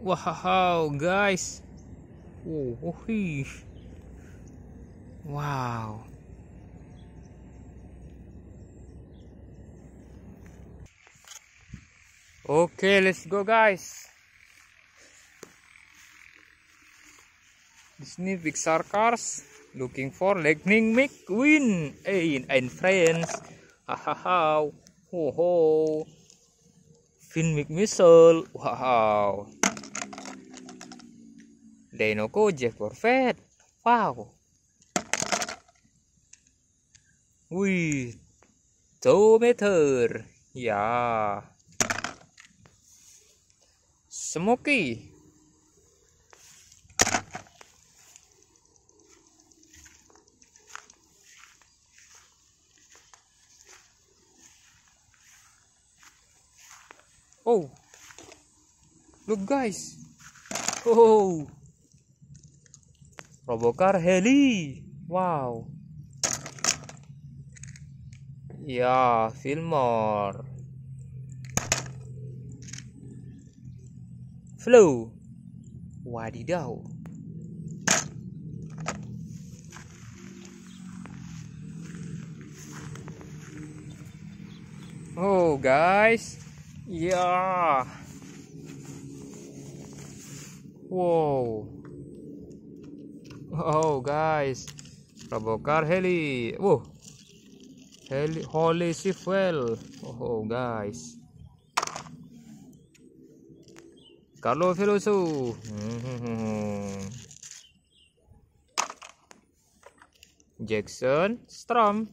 Wow, guys. Oh, Wow. Okay, let's go, guys. Disney Pixar Cars looking for Lightning McQueen and, and friends. Ha ha ha. Ho ho. Finn McMissile. Wow. Dino Jeff Corvette. Wow. Wih. 2 meter. Ya. Smoky. Oh. Look guys. Oh. Robokar heli. Wow. Ya, Fillmore. flu, Wadidaw. Oh, guys. Ya. Yeah. Wow. Wow oh, guys, Robocar heli. Wow. Heli holy fuel. Oh guys. Carlo Veloso. Hmm. Jackson Strom.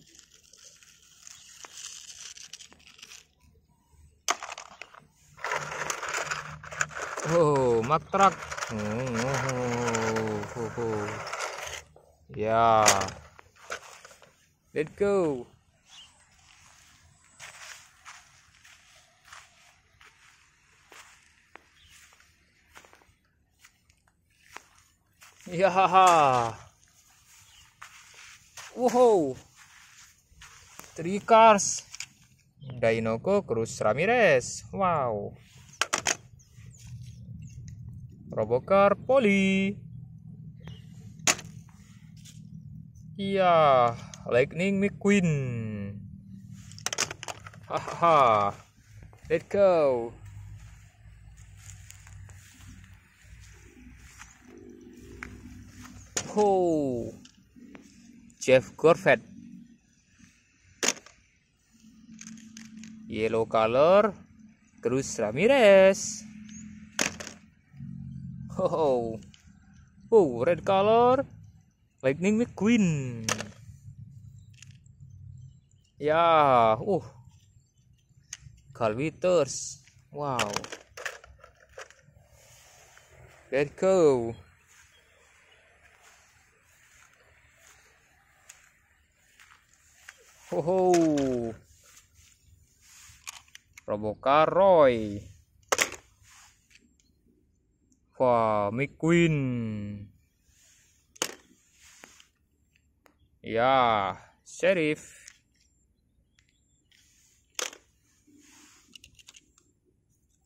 Oh, matrak. Oh, oh, oh, oh. Yeah. Oh. Ya. Let's go. Ya, ha. Wow. Three cars. Dainoko Cruz Ramirez. Wow. Robocar Poli. Iya, Lightning McQueen. Haha. let's go. Oh. Jeff Corvette. Yellow color. Cruz Ramirez. Oh, oh red color, Lightning McQueen. Ya, uh, Carl Withers. Wow. Let's go. Ho ho. Robocaroy. Alpha McQueen. Ya, Sheriff.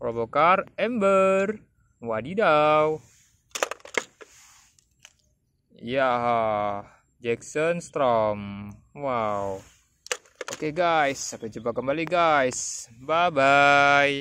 Robocar Ember. Wadidaw. Ya, Jackson Strom. Wow. Oke okay guys, sampai jumpa kembali guys. Bye-bye.